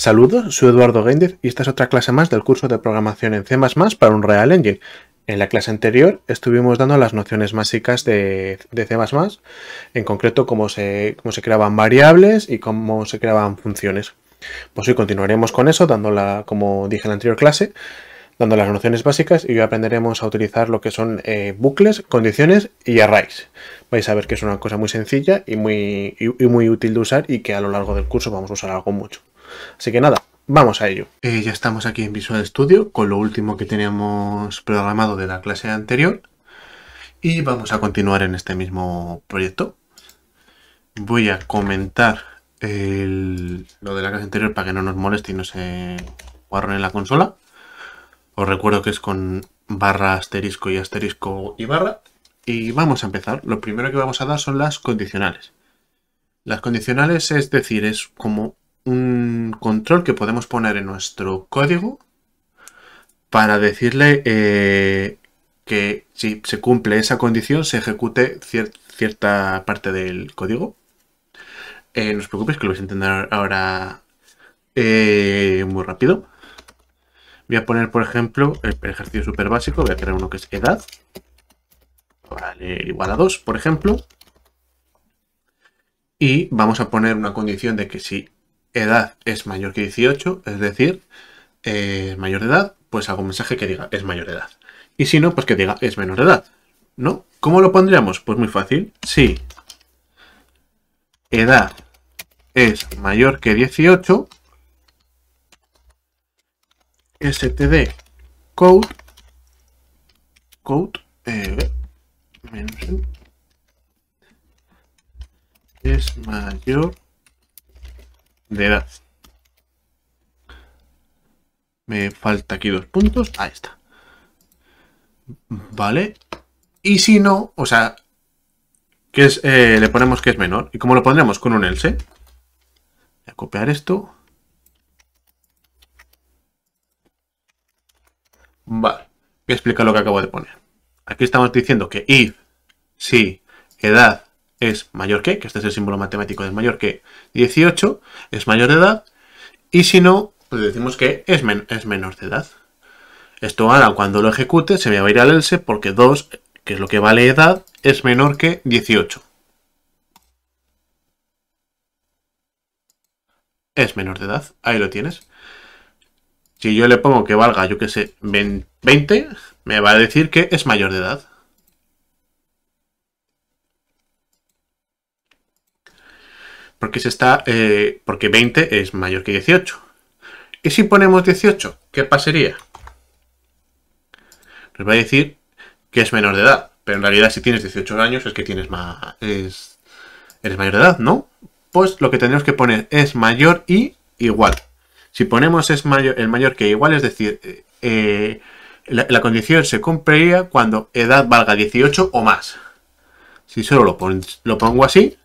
Saludos, soy Eduardo Géndez y esta es otra clase más del curso de programación en C++ para un Real Engine. En la clase anterior estuvimos dando las nociones básicas de, C++, en concreto cómo se, cómo se creaban variables y cómo se creaban funciones. Pues hoy continuaremos con eso, dando la, como dije en la anterior clase, dando las nociones básicas y hoy aprenderemos a utilizar lo que son eh, bucles, condiciones y arrays. Vais a ver que es una cosa muy sencilla y muy, y muy útil de usar y que a lo largo del curso vamos a usar algo mucho. Así que nada, vamos a ello. Eh, ya estamos aquí en Visual Studio con lo último que teníamos programado de la clase anterior y vamos a continuar en este mismo proyecto. Voy a comentar lo de la clase anterior para que no nos moleste y no se guarren en la consola. Os recuerdo que es con barra asterisco y asterisco y barra. Y vamos a empezar. Lo primero que vamos a dar son las condicionales. Las condicionales es decir, es como un control que podemos poner en nuestro código para decirle eh, que si se cumple esa condición se ejecute cierta parte del código. Eh, no os preocupéis que lo vais a entender ahora eh, muy rápido. Voy a poner, por ejemplo, el ejercicio super básico. Voy a crear uno que es edad. igual a 2, por ejemplo. Y vamos a poner una condición de que si edad es mayor que 18, es decir, eh, mayor de edad, pues hago un mensaje que diga es mayor de edad. Y si no, pues que diga es menor de edad. ¿No? ¿Cómo lo pondríamos? Pues muy fácil. Si edad es mayor que 18, std code, code, eh, ¿eh? es mayor de edad. Me falta aquí dos puntos. Ahí está. Vale. Y si no, o sea, que es, eh, le ponemos que es menor. ¿Y cómo lo pondremos? Con un else. Voy a copiar esto. Vale. Voy a explicar lo que acabo de poner. Aquí estamos diciendo que if, si, edad es mayor que, que este es el símbolo matemático es mayor que 18, es mayor de edad, y si no, pues decimos que es, es menor de edad. Esto ahora, cuando lo ejecute, se me va a ir al else porque 2, que es lo que vale edad, es menor que 18. Es menor de edad, ahí lo tienes. Si yo le pongo que valga, yo que sé, 20, me va a decir que es mayor de edad. porque, se está, eh, porque 20 es mayor que 18. ¿Y si ponemos 18? ¿Qué pasaría? Nos va a decir que es menor de edad, pero en realidad si tienes 18 años es que tienes más... Es, eres mayor de edad, ¿no? Pues lo que tenemos que poner es mayor y igual. Si ponemos es mayor, el mayor que igual, es decir, eh, la, condición se cumpliría cuando edad valga 18 o más. Si solo lo pongo así,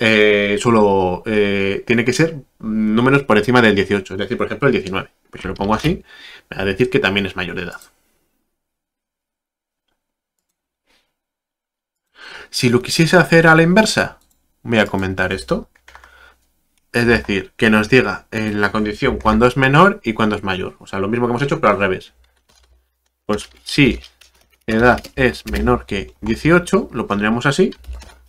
eh, solo eh, tiene que ser números por encima del 18, es decir, por ejemplo, el 19. Pues si lo pongo así, me va a decir que también es mayor de edad. Si lo quisiese hacer a la inversa, voy a comentar esto. Es decir, que nos diga en eh, la condición cuando es menor y cuando es mayor. O sea, lo mismo que hemos hecho, pero al revés. Pues si edad es menor que 18, lo pondríamos así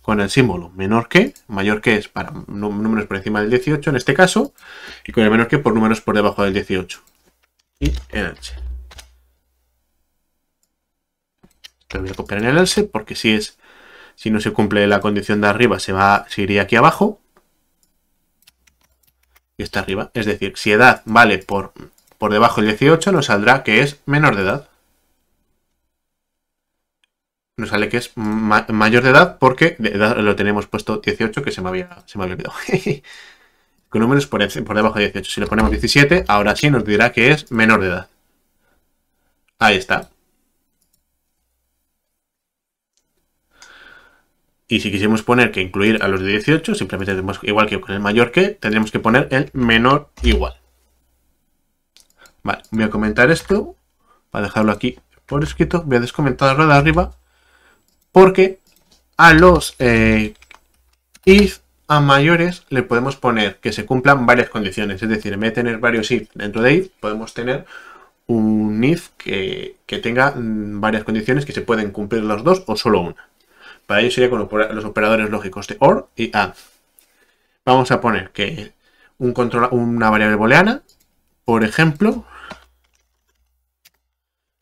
con el símbolo menor que, mayor que es para números por encima del 18 en este caso, y con el menor que por números por debajo del 18. Y el H. lo voy a copiar en el else porque si es si no se cumple la condición de arriba se va se iría aquí abajo y está arriba. Es decir, si edad vale por, por debajo del 18 nos saldrá que es menor de edad nos sale que es mayor de edad porque lo tenemos puesto 18 que se me había, se olvidado. Con números por, debajo de 18. Si le ponemos 17, ahora sí nos dirá que es menor de edad. Ahí está. Y si quisiéramos poner que incluir a los de 18, simplemente tenemos, igual que con el mayor que, tendríamos que poner el menor igual. Vale, voy a comentar esto, para dejarlo aquí por escrito, voy a descomentarlo de arriba porque a los eh, if a mayores le podemos poner que se cumplan varias condiciones. Es decir, en vez de tener varios if dentro de if, podemos tener un if que, tenga mm, varias condiciones que se pueden cumplir los dos o solo una. Para ello sería con los operadores lógicos de OR y AND. Vamos a poner que una variable booleana, por ejemplo,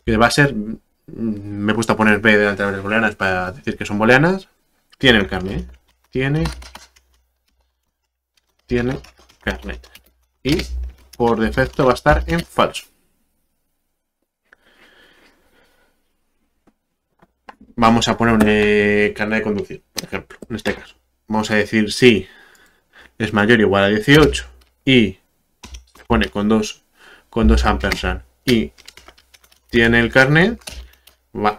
que va a ser Mm, me he puesto a poner B delante de las booleanas para decir que son booleanas. Tiene el carnet. Tiene. Tiene carnet. Y por defecto va a estar en falso. Vamos a poner un carnet eh, de conducir, por ejemplo, en este caso. Vamos a decir si es mayor o igual a 18 y pone con dos con dos ampersand y tiene el carnet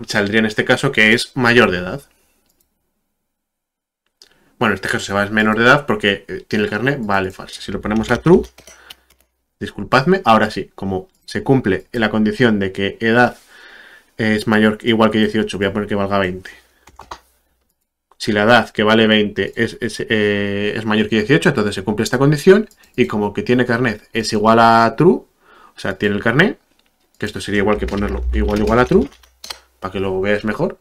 saldría en este caso que es mayor de edad. Bueno, en este caso se va es menor de edad porque eh, tiene el carnet vale falsa. Si lo ponemos a true, disculpadme, ahora sí, como se cumple la condición de que edad es mayor igual que 18, voy a poner que valga 20. Si la edad que vale 20 es, es, eh, es mayor que 18, entonces se cumple esta condición y como que tiene carnet es igual a true, o sea, tiene el carnet, que esto sería igual que ponerlo igual igual a true, para que lo veáis mejor.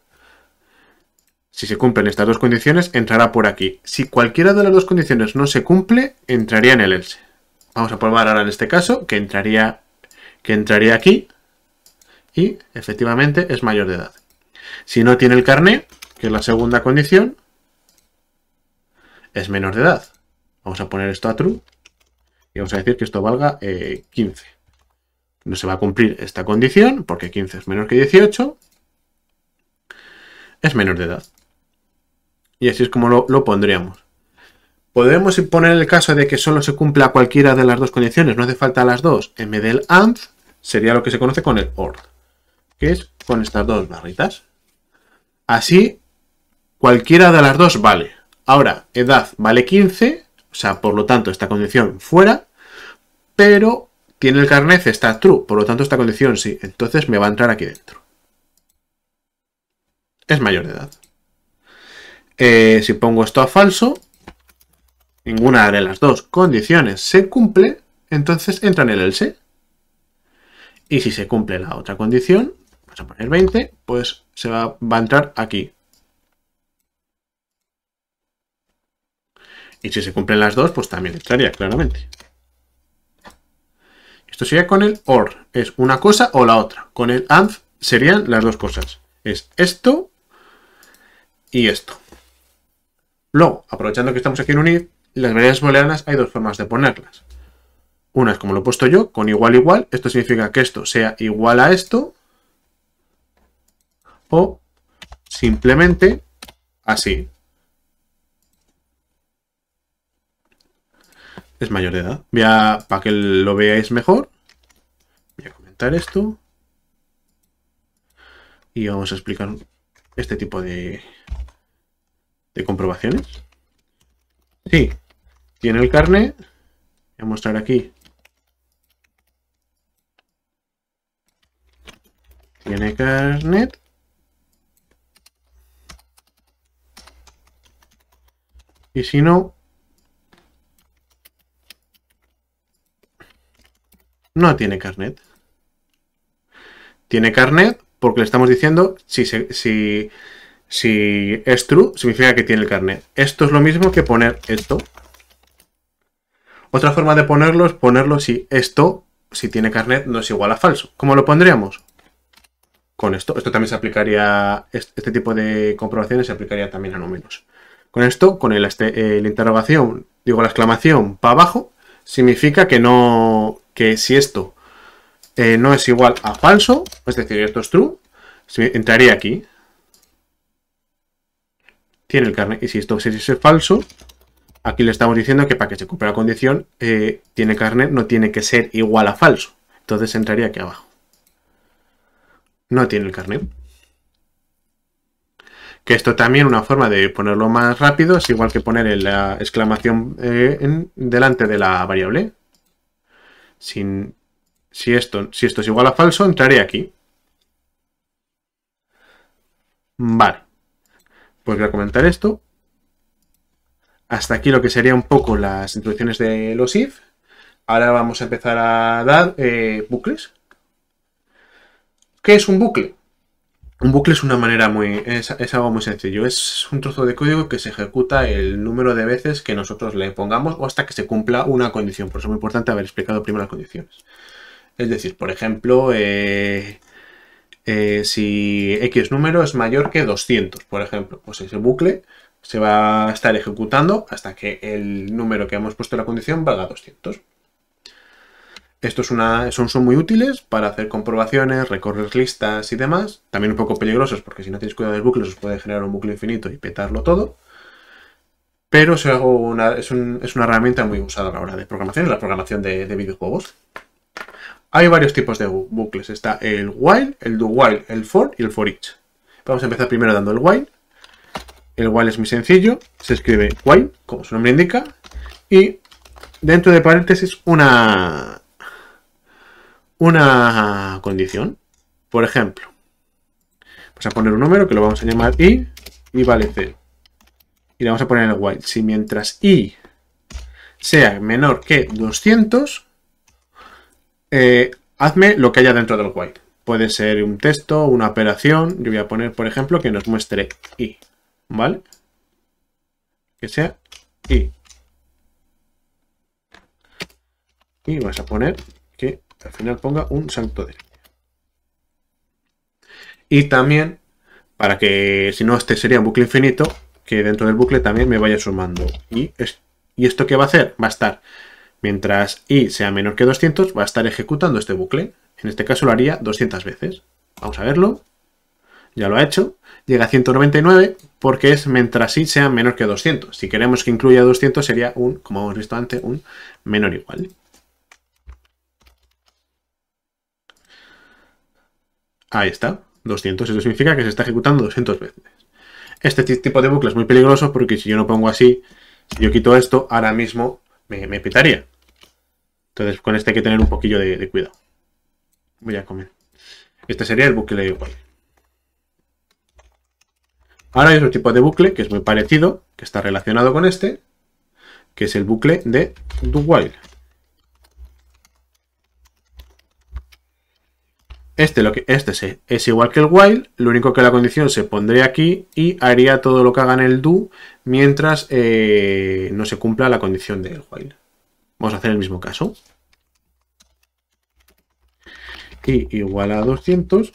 Si se cumplen estas dos condiciones, entrará por aquí. Si cualquiera de las dos condiciones no se cumple, entraría en el else. Vamos a probar ahora en este caso que entraría, que entraría aquí y efectivamente es mayor de edad. Si no tiene el carné, que es la segunda condición, es menor de edad. Vamos a poner esto a true y vamos a decir que esto valga 15. Eh, no se va a cumplir esta condición porque 15 es menor que 18 es menor de edad. Y así es como lo, pondríamos. Podemos imponer el caso de que solo se cumpla cualquiera de las dos condiciones, no hace falta las dos. En del AND sería lo que se conoce con el OR, que es con estas dos barritas. Así, cualquiera de las dos vale. Ahora, edad vale 15, o sea, por lo tanto, esta condición fuera, pero tiene el carnet, está true, por lo tanto, esta condición sí. Entonces me va a entrar aquí dentro es mayor de edad. Eh, si pongo esto a falso, ninguna de las dos condiciones se cumple, entonces entra en el else. Y si se cumple la otra condición, vamos a poner 20, pues se va, va a entrar aquí. Y si se cumplen las dos, pues también entraría, claramente. Esto sería con el OR. Es una cosa o la otra. Con el AND serían las dos cosas. Es esto y esto. Luego, aprovechando que estamos aquí en unir, las variables booleanas hay dos formas de ponerlas. Una es como lo he puesto yo, con igual igual. Esto significa que esto sea igual a esto. O simplemente así. Es mayor de edad. para que lo veáis mejor, voy a comentar esto. Y vamos a explicar este tipo de, de comprobaciones. Sí, tiene el carnet. Voy a mostrar aquí. Tiene carnet. Y si no, no tiene carnet. Tiene carnet porque le estamos diciendo si, si si es true, significa que tiene el carnet. Esto es lo mismo que poner esto. Otra forma de ponerlo es ponerlo si esto, si tiene carnet, no es igual a falso. ¿Cómo lo pondríamos? Con esto. Esto también se aplicaría, este tipo de comprobaciones se aplicaría también a números. Con esto, con el, este, interrogación, digo la exclamación para abajo, significa que no, que si esto eh, no es igual a falso, es decir, esto es true, entraría aquí tiene el carnet. Y si esto es falso, aquí le estamos diciendo que para que se cumpla la condición, eh, tiene carnet, no tiene que ser igual a falso. Entonces entraría aquí abajo. No tiene el carnet. Que esto también una forma de ponerlo más rápido es igual que poner la exclamación eh, delante de la variable. Sin, si, esto, si esto es igual a falso, entraré aquí. Vale pues voy a comentar esto. Hasta aquí lo que sería un poco las introducciones de los if. Ahora vamos a empezar a dar eh, bucles. ¿Qué es un bucle? Un bucle es una manera muy. Es, algo muy sencillo. Es un trozo de código que se ejecuta el número de veces que nosotros le pongamos o hasta que se cumpla una condición. Por eso es muy importante haber explicado primero las condiciones. Es decir, por ejemplo, eh, eh, si X número es mayor que 200, por ejemplo, pues ese bucle se va a estar ejecutando hasta que el número que hemos puesto en la condición valga 200. Estos es son, muy útiles para hacer comprobaciones, recorrer listas y demás. También un poco peligrosos porque si no tenéis cuidado del bucle os puede generar un bucle infinito y petarlo todo. Pero es una, herramienta muy usada a la hora de programación, la programación de videojuegos. Hay varios tipos de bucles. Está el while, el do while, el for y el for each. Vamos a empezar primero dando el while. El while es muy sencillo. Se escribe while, como su nombre indica. Y dentro de paréntesis una, una condición. Por ejemplo, vamos a poner un número que lo vamos a llamar i y vale 0. Y le vamos a poner el while. Si mientras i sea menor que 200, eh, hazme lo que haya dentro del white. Puede ser un texto, una operación. Yo voy a poner, por ejemplo, que nos muestre i, ¿vale? Que sea i. Y vas a poner que al final ponga un santo de Y también, para que si no este sería un bucle infinito, que dentro del bucle también me vaya sumando. Y, y esto que va a hacer, va a estar Mientras i sea menor que 200, va a estar ejecutando este bucle. En este caso lo haría 200 veces. Vamos a verlo. Ya lo ha hecho. Llega a 199 porque es mientras i sea menor que 200. Si queremos que incluya 200 sería un, como hemos visto antes, un menor igual. Ahí está, 200. Eso significa que se está ejecutando 200 veces. Este tipo de bucle es muy peligroso porque si yo no pongo así, si yo quito esto, ahora mismo me, me pitaría. Entonces con este hay que tener un poquillo de, cuidado. Voy a comer. Este sería el bucle de igual. Ahora hay otro tipo de bucle que es muy parecido, que está relacionado con este, que es el bucle de do while. Este, lo que, este es igual que el while, lo único que la condición se pondría aquí y haría todo lo que haga en el do mientras eh, no se cumpla la condición del while. Vamos a hacer el mismo caso. Y igual a 200.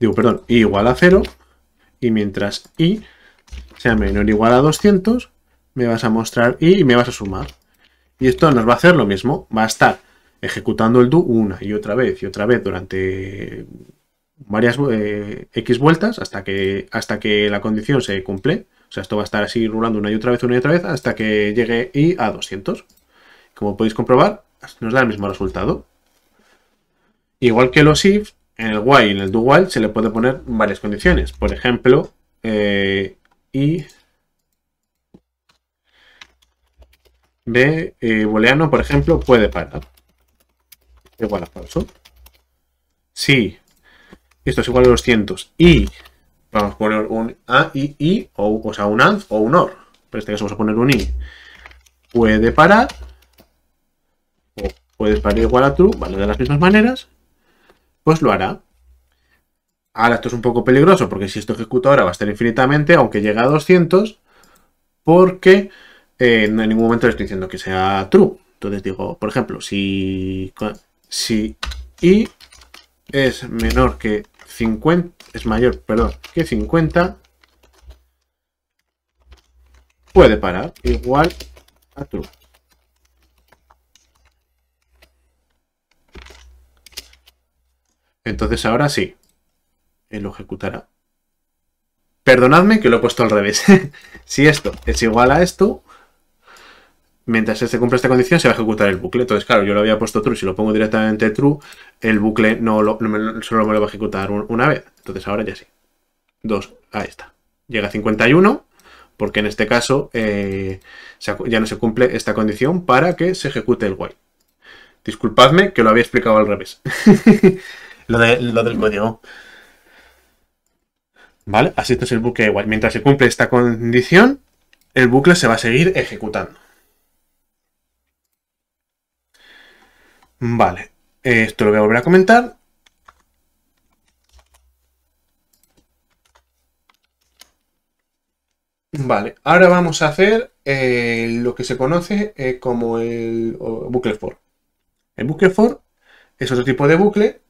Digo, perdón, igual a 0. Y mientras i sea menor o igual a 200, me vas a mostrar y me vas a sumar. Y esto nos va a hacer lo mismo. Va a estar ejecutando el do una y otra vez y otra vez durante varias eh, x vueltas hasta que, hasta que la condición se cumple. O sea, esto va a estar así rulando una y otra vez, una y otra vez, hasta que llegue i a 200. Como podéis comprobar, nos da el mismo resultado. Igual que los if, en el while y en el do while se le puede poner varias condiciones. Por ejemplo, eh, i b eh, booleano, por ejemplo, puede parar. Igual a falso. Si, esto es igual a 200, y vamos a poner un a, i, i, o, o sea, un and o un or. Pero en este caso vamos a poner un i. Puede parar, o puede parar igual a true, vale, de las mismas maneras, pues lo hará. Ahora esto es un poco peligroso, porque si esto ejecuta ahora va a estar infinitamente, aunque llegue a 200, porque eh, en ningún momento le estoy diciendo que sea true. Entonces digo, por ejemplo, si, si i es menor que 50 es mayor, perdón, que 50 puede parar igual a true. Entonces ahora sí, él lo ejecutará. Perdonadme que lo he puesto al revés. si esto es igual a esto, mientras se este cumpla esta condición, se va a ejecutar el bucle. Entonces, claro, yo lo había puesto true. Si lo pongo directamente true, el bucle no, lo, solo me lo va a ejecutar una vez. Entonces, ahora ya sí. 2, ahí está. Llega a 51, porque en este caso eh, ya no se cumple esta condición para que se ejecute el while. Disculpadme que lo había explicado al revés. lo, del código. ¿Vale? Así esto es el bucle while. Mientras se cumple esta condición, el bucle se va a seguir ejecutando. Vale, esto lo voy a volver a comentar. Vale, ahora vamos a hacer eh, lo que se conoce eh, como el bucle for. El bucle for es otro tipo de bucle,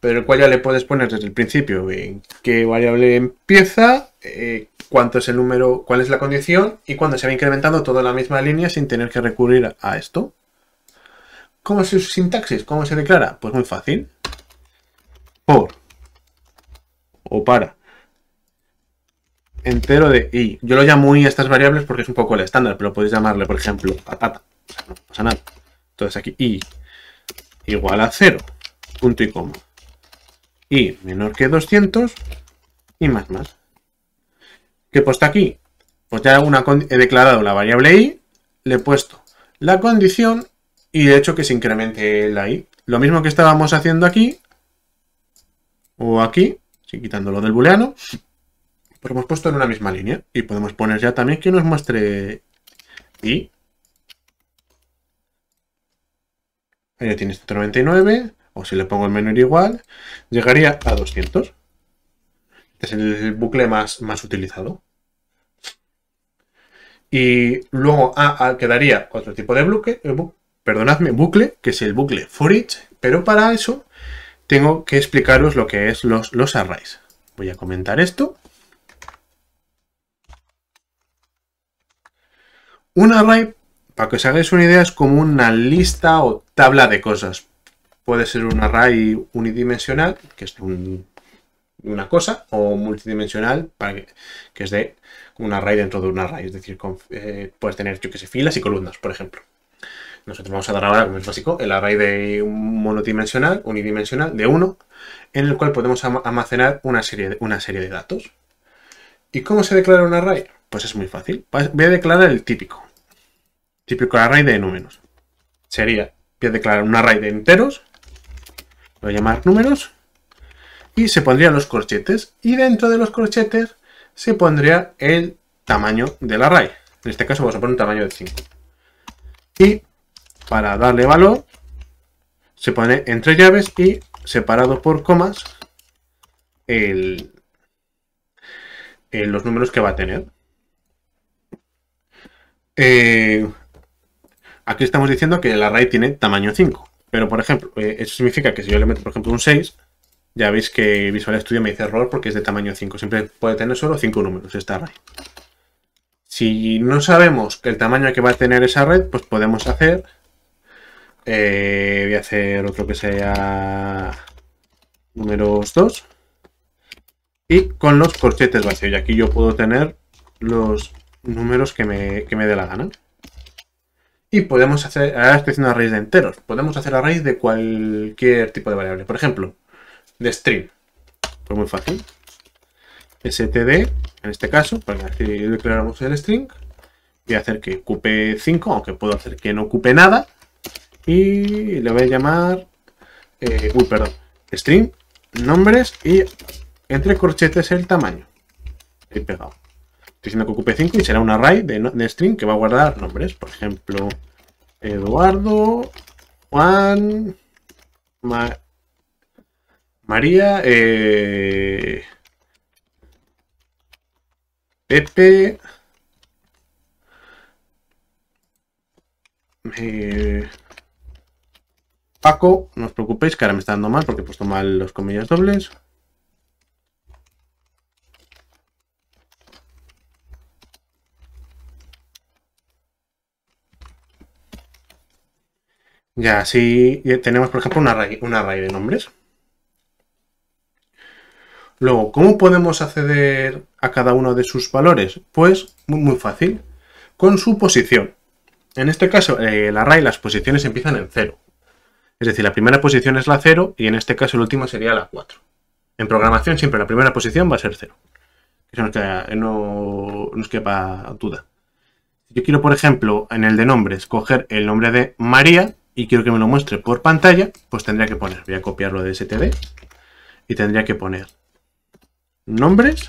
pero el cual ya le puedes poner desde el principio en qué variable empieza, eh, cuánto es el número, cuál es la condición y cuándo se va incrementando toda la misma línea sin tener que recurrir a esto. ¿Cómo es su sintaxis? ¿Cómo se declara? Pues muy fácil. Por o para entero de i. Yo lo llamo i a estas variables porque es un poco el estándar, pero podéis llamarle, por ejemplo, patata. O sea, no pasa nada. Entonces aquí i igual a 0, punto y coma. i menor que 200 y más más. ¿Qué he puesto aquí? Pues ya he declarado la variable i, le he puesto la condición y de hecho que se incremente la i. Lo mismo que estábamos haciendo aquí, o aquí, Quitando lo del booleano, pero hemos puesto en una misma línea. Y podemos poner ya también que nos muestre i. Ahí ya tiene 199, o si le pongo el menor igual, llegaría a 200. Este es el bucle más, más utilizado. Y luego ah, ah, quedaría otro tipo de bucle, eh, perdonadme, bucle, que es el bucle for each, pero para eso tengo que explicaros lo que es los, los arrays. Voy a comentar esto. Un array, para que os hagáis una idea, es como una lista o tabla de cosas. Puede ser un array unidimensional, que es una cosa, o multidimensional, que, es de un array dentro de un array. Es decir, eh, puedes tener, yo filas y columnas, por ejemplo. Nosotros vamos a dar ahora, como es básico, el array de monodimensional, unidimensional, de 1, en el cual podemos almacenar una serie, de, una serie de datos. ¿Y cómo se declara un array? Pues es muy fácil. Voy a declarar el típico. Típico array de números. Sería, voy a declarar un array de enteros, lo voy a llamar números, y se pondrían los corchetes. Y dentro de los corchetes se pondría el tamaño del array. En este caso vamos a poner un tamaño de 5. Y para darle valor, se pone entre llaves y separado por comas el, eh, los números que va a tener. Eh, aquí estamos diciendo que el array tiene tamaño 5, pero por ejemplo, eh, eso significa que si yo le meto por ejemplo un 6, ya veis que Visual Studio me dice error porque es de tamaño 5, siempre puede tener solo 5 números esta array. Si no sabemos el tamaño que va a tener esa red, pues podemos hacer eh, voy a hacer otro que sea números 2. Y con los corchetes vacíos. Y aquí yo puedo tener los números que me, dé la gana. Y podemos hacer, ahora estoy haciendo de enteros, podemos hacer raíz de cualquier tipo de variable. Por ejemplo, de string. Pues muy fácil. std, en este caso, para que declaramos el string, voy a hacer que ocupe 5, aunque puedo hacer que no ocupe nada y le voy a llamar, eh, uy, perdón, string, nombres y entre corchetes el tamaño. He pegado. Estoy diciendo que ocupe 5 y será un array de, string que va a guardar nombres. Por ejemplo, Eduardo, Juan, María, eh, Pepe, eh, Paco, no os preocupéis que ahora me está dando mal porque he puesto mal los comillas dobles. Ya, así tenemos, por ejemplo, una array, de nombres. Luego, ¿cómo podemos acceder a cada uno de sus valores? Pues muy, fácil, con su posición. En este caso, el eh, array, las posiciones empiezan en cero. Es decir, la primera posición es la 0 y en este caso el último sería la 4. En programación siempre la primera posición va a ser 0. Eso eh, no nos quepa duda. Yo quiero, por ejemplo, en el de nombres, coger el nombre de María y quiero que me lo muestre por pantalla, pues tendría que poner, voy a copiarlo de STD y tendría que poner nombres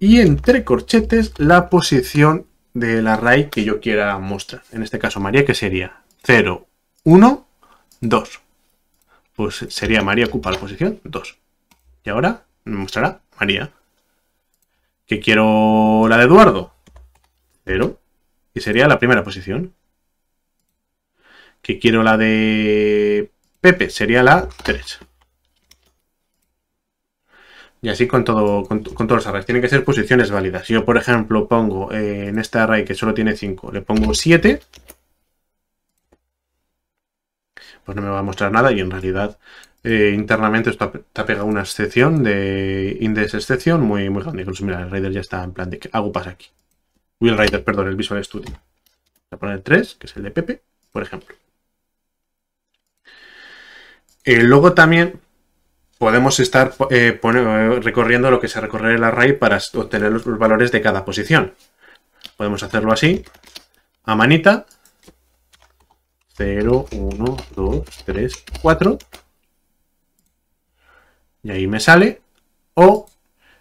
y entre corchetes la posición del array que yo quiera mostrar. En este caso, María, que sería 0, 1, 2. Pues sería María ocupa la posición 2. Y ahora me mostrará María. Que quiero la de Eduardo. pero Y sería la primera posición. Que quiero la de Pepe. Sería la 3. Y así con, todo, con, todos los arrays. Tienen que ser posiciones válidas. Si Yo, por ejemplo, pongo eh, en este array que solo tiene 5, le pongo 7 pues no me va a mostrar nada y en realidad eh, internamente esto te ha pegado una excepción de index excepción muy, muy grande. Incluso mira, el Rider ya está en plan de que hago pasa aquí. Will Rider, perdón, el Visual Studio. Voy a poner 3, que es el de Pepe, por ejemplo. Eh, luego también podemos estar eh, recorriendo lo que se recorre el array para obtener los valores de cada posición. Podemos hacerlo así, a manita, 0, 1, 2, 3, 4. Y ahí me sale. O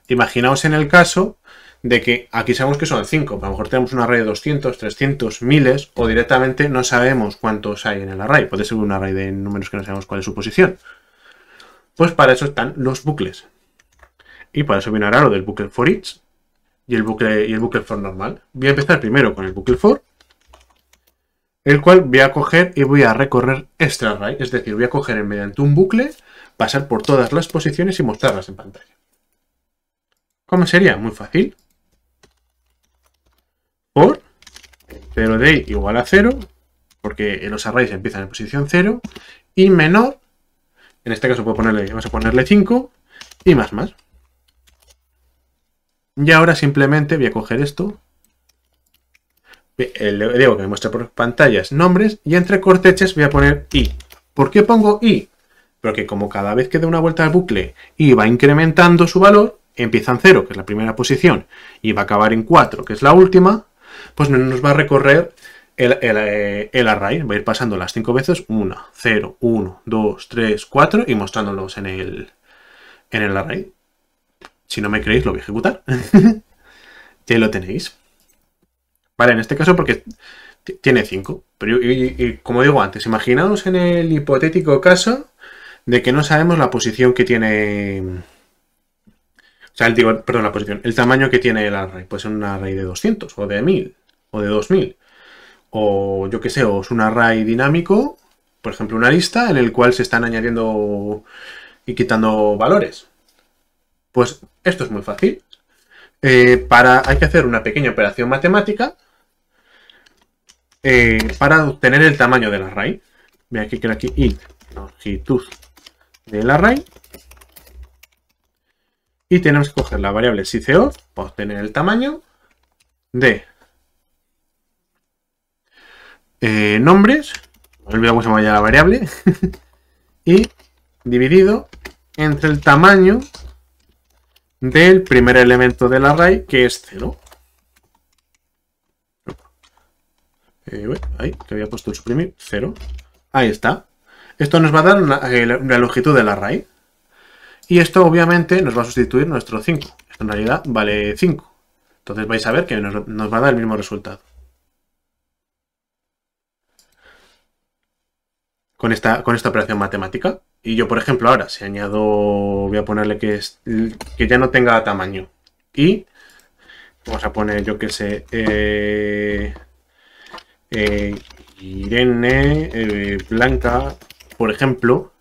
imaginaos en el caso de que aquí sabemos que son 5, a lo mejor tenemos un array de 200, 300, miles, o directamente no sabemos cuántos hay en el array. Puede ser un array de números que no sabemos cuál es su posición. Pues para eso están los bucles. Y para eso viene ahora lo del bucle for each y el bucle, y el bucle for normal. Voy a empezar primero con el bucle for el cual voy a coger y voy a recorrer este array, es decir, voy a coger mediante un bucle, pasar por todas las posiciones y mostrarlas en pantalla. ¿Cómo sería? Muy fácil. Por 0 day igual a 0, porque los arrays empiezan en posición 0, y menor, en este caso puedo ponerle, vamos a ponerle 5, y más más. Y ahora simplemente voy a coger esto, eh, le digo que me muestre por pantallas nombres y entre corteches voy a poner i. ¿Por qué pongo i? Porque como cada vez que dé una vuelta al bucle y va incrementando su valor, empieza en 0, que es la primera posición, y va a acabar en 4, que es la última, pues nos va a recorrer eh, el, array, va a ir pasando las 5 veces, 1, 0, 1, 2, 3, 4, y mostrándolos en el, en el array. Si no me creéis, lo voy a ejecutar. ya lo tenéis. Vale, en este caso porque tiene 5. Pero y, como digo antes, imaginaos en el hipotético caso de que no sabemos la posición que tiene... O sea, digo, perdón, la posición, el tamaño que tiene el array. Puede ser un array de 200 o de 1000 o de 2000. O yo qué sé, o es un array dinámico, por ejemplo, una lista en el cual se están añadiendo y quitando valores. Pues esto es muy fácil. Eh, para, hay que hacer una pequeña operación matemática eh, para obtener el tamaño del array. Voy que crear aquí y longitud del array. Y tenemos que coger la variable CO para obtener el tamaño de eh, nombres. olvidamos olvidamos llamar la variable. y dividido entre el tamaño del primer elemento del array, que es 0. Eh, ahí, que había puesto el suprimir, 0. Ahí está. Esto nos va a dar la longitud del array. Y esto obviamente nos va a sustituir nuestro 5. Esto en realidad vale 5. Entonces vais a ver que nos, va a dar el mismo resultado. Con esta, con esta operación matemática. Y yo, por ejemplo, ahora, si añado, voy a ponerle que, que ya no tenga tamaño. Y vamos a poner, yo que sé, eh, eh, Irene, eh, Blanca, por ejemplo,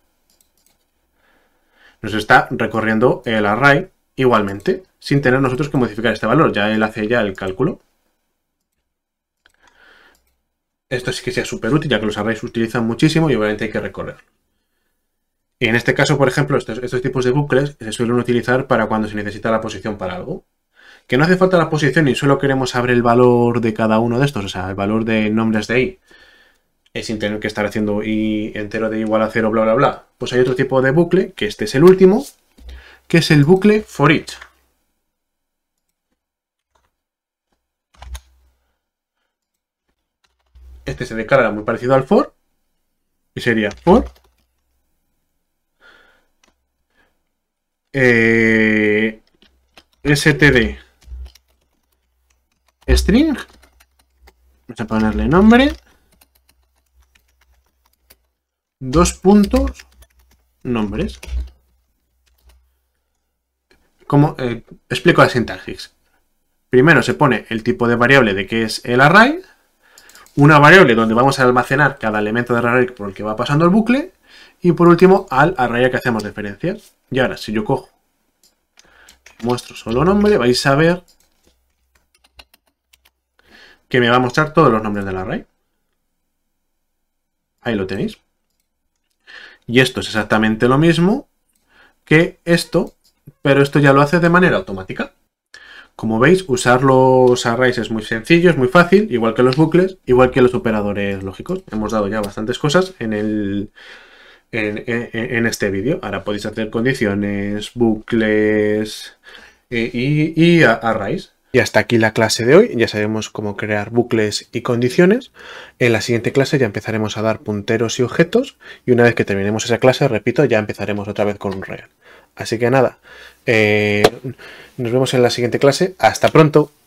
nos está recorriendo el array igualmente, sin tener nosotros que modificar este valor. Ya él hace ya el cálculo. Esto sí que sea súper útil, ya que los arrays se utilizan muchísimo y obviamente hay que recorrerlo. en este caso, por ejemplo, estos tipos de bucles se suelen utilizar para cuando se necesita la posición para algo. Que no hace falta la posición y solo queremos saber el valor de cada uno de estos, o sea, el valor de nombres de i, es sin tener que estar haciendo i entero de igual a cero, bla, bla, bla. Pues hay otro tipo de bucle, que este es el último, que es el bucle for each. Este se declara muy parecido al for, y sería for eh, std string. Vamos a ponerle nombre. Dos puntos nombres. Como, eh, explico la sintaxis. Primero se pone el tipo de variable de que es el array, una variable donde vamos a almacenar cada elemento del array por el que va pasando el bucle, y por último al array al que hacemos referencia. Y ahora, si yo cojo, muestro solo nombre, vais a ver que me va a mostrar todos los nombres del array. Ahí lo tenéis. Y esto es exactamente lo mismo que esto, pero esto ya lo hace de manera automática. Como veis, usar los arrays es muy sencillo, es muy fácil, igual que los bucles, igual que los operadores lógicos. Hemos dado ya bastantes cosas en, el, en, este vídeo. Ahora podéis hacer condiciones, bucles eh, y arrays. Y hasta aquí la clase de hoy. Ya sabemos cómo crear bucles y condiciones. En la siguiente clase ya empezaremos a dar punteros y objetos. Y una vez que terminemos esa clase, repito, ya empezaremos otra vez con un real. Así que nada, eh, nos vemos en la siguiente clase. Hasta pronto.